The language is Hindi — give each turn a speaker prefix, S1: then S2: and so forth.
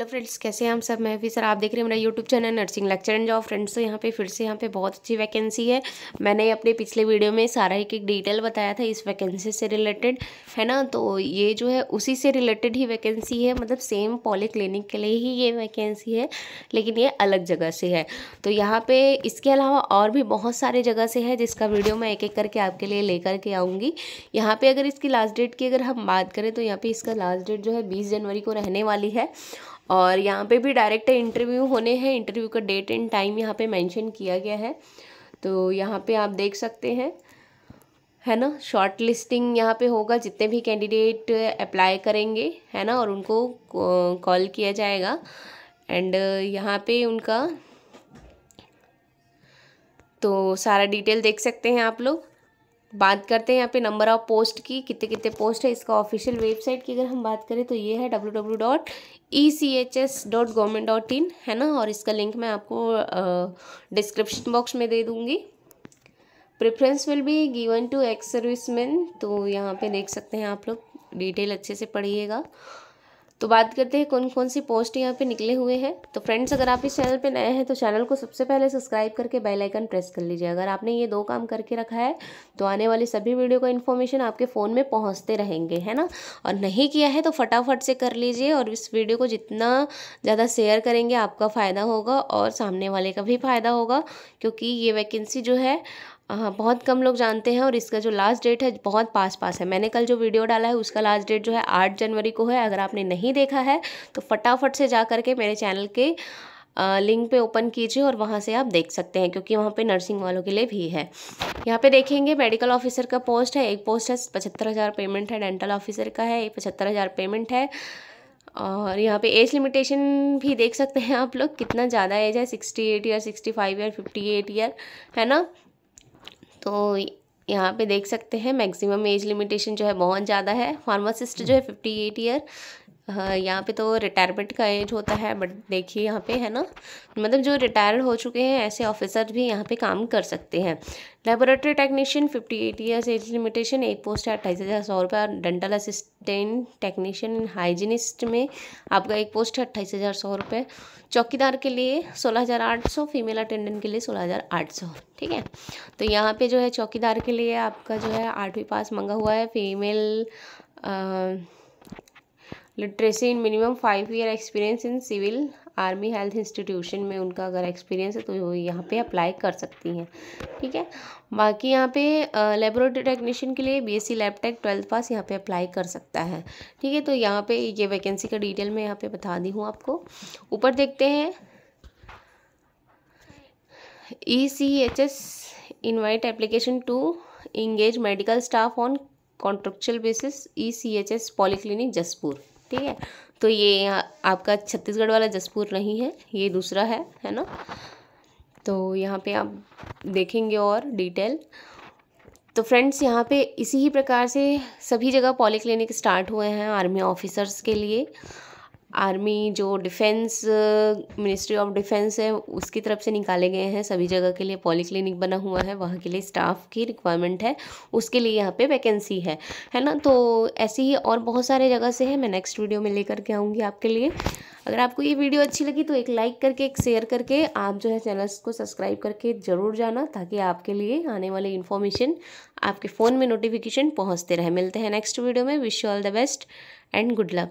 S1: हेलो फ्रेंड्स कैसे हैं हम सब मैं भी सर आप देख रहे हैं मेरा YouTube channel nursing lecture and job friends तो यहाँ पे फिर से यहाँ पे बहुत अच्छी वैकेंसी है मैंने अपने पिछले वीडियो में सारा एक एक डिटेल बताया था इस वैकेंसी से रिलेटेड है ना तो ये जो है उसी से रिलेटेड ही वैकेंसी है मतलब सेम पॉली क्लिनिक के लिए ही ये वैकेंसी है लेकिन ये अलग जगह से है तो यहाँ पर इसके अलावा और भी बहुत सारे जगह से है जिसका वीडियो मैं एक एक करके आपके लिए लेकर के आऊँगी यहाँ पर अगर इसकी लास्ट डेट की अगर हम बात करें तो यहाँ पर इसका लास्ट डेट जो है बीस जनवरी को रहने वाली है और यहाँ पे भी डायरेक्ट इंटरव्यू होने हैं इंटरव्यू का डेट एंड टाइम यहाँ पे मेंशन किया गया है तो यहाँ पे आप देख सकते हैं है ना शॉर्ट लिस्टिंग यहाँ पे होगा जितने भी कैंडिडेट अप्लाई करेंगे है ना और उनको कॉल किया जाएगा एंड यहाँ पे उनका तो सारा डिटेल देख सकते हैं आप लोग बात करते हैं यहाँ पे नंबर ऑफ पोस्ट की कितने कितने पोस्ट है इसका ऑफिशियल वेबसाइट की अगर हम बात करें तो ये है W W dot E C H S dot government dot in है ना और इसका लिंक मैं आपको डिस्क्रिप्शन बॉक्स में दे दूँगी preference will be given to ex serviceman तो यहाँ पे देख सकते हैं आप लोग डिटेल अच्छे से पढ़िएगा तो बात करते हैं कौन कौन सी पोस्ट यहाँ पे निकले हुए हैं तो फ्रेंड्स अगर आप इस चैनल पे नए हैं तो चैनल को सबसे पहले सब्सक्राइब करके बेल आइकन प्रेस कर लीजिए अगर आपने ये दो काम करके रखा है तो आने वाली सभी वीडियो का इन्फॉर्मेशन आपके फ़ोन में पहुँचते रहेंगे है ना और नहीं किया है तो फटाफट से कर लीजिए और इस वीडियो को जितना ज़्यादा शेयर करेंगे आपका फ़ायदा होगा और सामने वाले का भी फ़ायदा होगा क्योंकि ये वैकेंसी जो है हाँ बहुत कम लोग जानते हैं और इसका जो लास्ट डेट है बहुत पास पास है मैंने कल जो वीडियो डाला है उसका लास्ट डेट जो है आठ जनवरी को है अगर आपने नहीं देखा है तो फटाफट से जा करके मेरे चैनल के लिंक पे ओपन कीजिए और वहाँ से आप देख सकते हैं क्योंकि वहाँ पे नर्सिंग वालों के लिए भी है यहाँ पे देखेंगे मेडिकल ऑफिसर का पोस्ट है एक पोस्ट है पचहत्तर हज़ार पेमेंट है डेंटल ऑफिसर का है पचहत्तर हज़ार पेमेंट है और यहाँ पे एज लिमिटेशन भी देख सकते हैं आप लोग कितना ज़्यादा एज है sixty eight year sixty five year fifty eight year है ना तो यहाँ पे देख सकते हैं मैक्सिमम एज लिमिटेशन जो है बहुत ज़्यादा है फार्मासिस्ट जो है फिफ्टी एट ईयर हाँ, यहाँ पे तो रिटायरमेंट का एज होता है बट देखिए यहाँ पे है ना मतलब जो रिटायर्ड हो चुके हैं ऐसे ऑफिसर भी यहाँ पे काम कर सकते हैं laboratory technician fifty eight years age limitation एक पोस्ट है अट्ठाईस हज़ार सौ रुपये और डेंटल असिस्टेंट टेक्नीशियन हाइजीनिस्ट में आपका एक पोस्ट है अट्ठाईस हज़ार सौ रुपये चौकीदार के लिए सोलह हज़ार आठ सौ फीमेल अटेंडेंट के लिए सोलह हज़ार आठ सौ ठीक है तो यहाँ पे जो है चौकीदार के लिए आपका जो है आठवीं पास मंगा हुआ है female uh, literacy in minimum five year experience in civil army health institution में उनका अगर एक्सपीरियंस है तो वो यहाँ पे अप्लाई कर सकती हैं ठीक है बाकी यहाँ पे लेबोरेटरी टेक्नीशियन के लिए बीएससी सी लैपटेक ट्वेल्थ पास यहाँ पे अप्लाई कर सकता है ठीक है तो यहाँ पे ये वैकेंसी का डिटेल मैं यहाँ पे बता दी हूँ आपको ऊपर देखते हैं E C H S invite application to engage medical staff on contractual basis E C H S polyclinic Jaspur ठीक है तो ये आपका छत्तीसगढ़ वाला जसपुर नहीं है ये दूसरा है है ना तो यहाँ पे आप देखेंगे और डिटेल तो फ्रेंड्स यहाँ पे इसी ही प्रकार से सभी जगह पॉली क्लिनिक स्टार्ट हुए हैं आर्मी ऑफिसर्स के लिए आर्मी जो डिफेंस मिनिस्ट्री ऑफ डिफेंस है उसकी तरफ से निकाले गए हैं सभी जगह के लिए पॉली क्लिनिक बना हुआ है वहाँ के लिए स्टाफ की रिक्वायरमेंट है उसके लिए यहाँ पे वैकेंसी है है ना तो ऐसी ही और बहुत सारे जगह से है मैं नेक्स्ट वीडियो में लेकर के आऊँगी आपके लिए अगर आपको ये वीडियो अच्छी लगी तो एक लाइक करके एक शेयर करके आप जो है चैनल्स को सब्सक्राइब करके ज़रूर जाना ताकि आपके लिए आने वाली इन्फॉर्मेशन आपके फ़ोन में नोटिफिकेशन पहुँचते रहे मिलते हैं नेक्स्ट वीडियो में wish you all the best and good luck